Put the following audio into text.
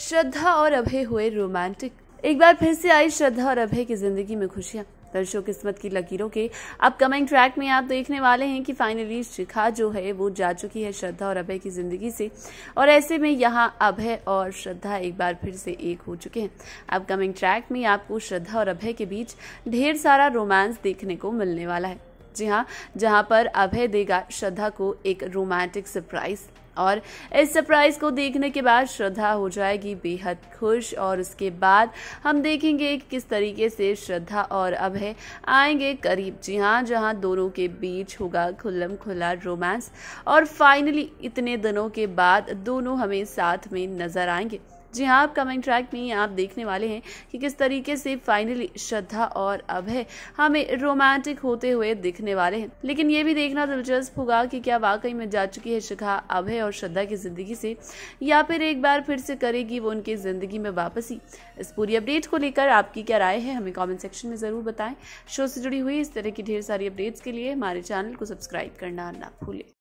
श्रद्धा और अभय हुए रोमांटिक एक बार फिर से आई श्रद्धा और अभय की जिंदगी में खुशियां दर्शो किस्मत की लकीरों के अपकमिंग ट्रैक में आप देखने वाले हैं कि फाइनली शिखा जो है वो जा चुकी है श्रद्धा और अभय की जिंदगी से और ऐसे में यहाँ अभय और श्रद्धा एक बार फिर से एक हो चुके हैं अपकमिंग ट्रैक में आपको श्रद्धा और अभय के बीच ढेर सारा रोमांस देखने को मिलने वाला है जी हाँ जहाँ पर अभय देगा श्रद्धा को एक रोमांटिक सरप्राइज और इस सरप्राइज को देखने के बाद श्रद्धा हो जाएगी बेहद खुश और उसके बाद हम देखेंगे कि किस तरीके से श्रद्धा और अभय आएंगे करीब जी हाँ जहाँ दोनों के बीच होगा खुल्लम खुला रोमांस और फाइनली इतने दिनों के बाद दोनों हमें साथ में नजर आएंगे जी हाँ अपकमिंग ट्रैक में आप देखने वाले हैं कि किस तरीके से फाइनली श्रद्धा और अभय हमें रोमांटिक होते हुए दिखने वाले हैं लेकिन ये भी देखना दिलचस्प होगा कि क्या वाकई में जा चुकी है शिखा अभय और श्रद्धा की जिंदगी से या फिर एक बार फिर से करेगी वो उनकी जिंदगी में वापसी इस पूरी अपडेट को लेकर आपकी क्या राय है हमें कॉमेंट सेक्शन में ज़रूर बताएं शो से जुड़ी हुई इस तरह की ढेर सारी अपडेट्स के लिए हमारे चैनल को सब्सक्राइब करना ना भूलें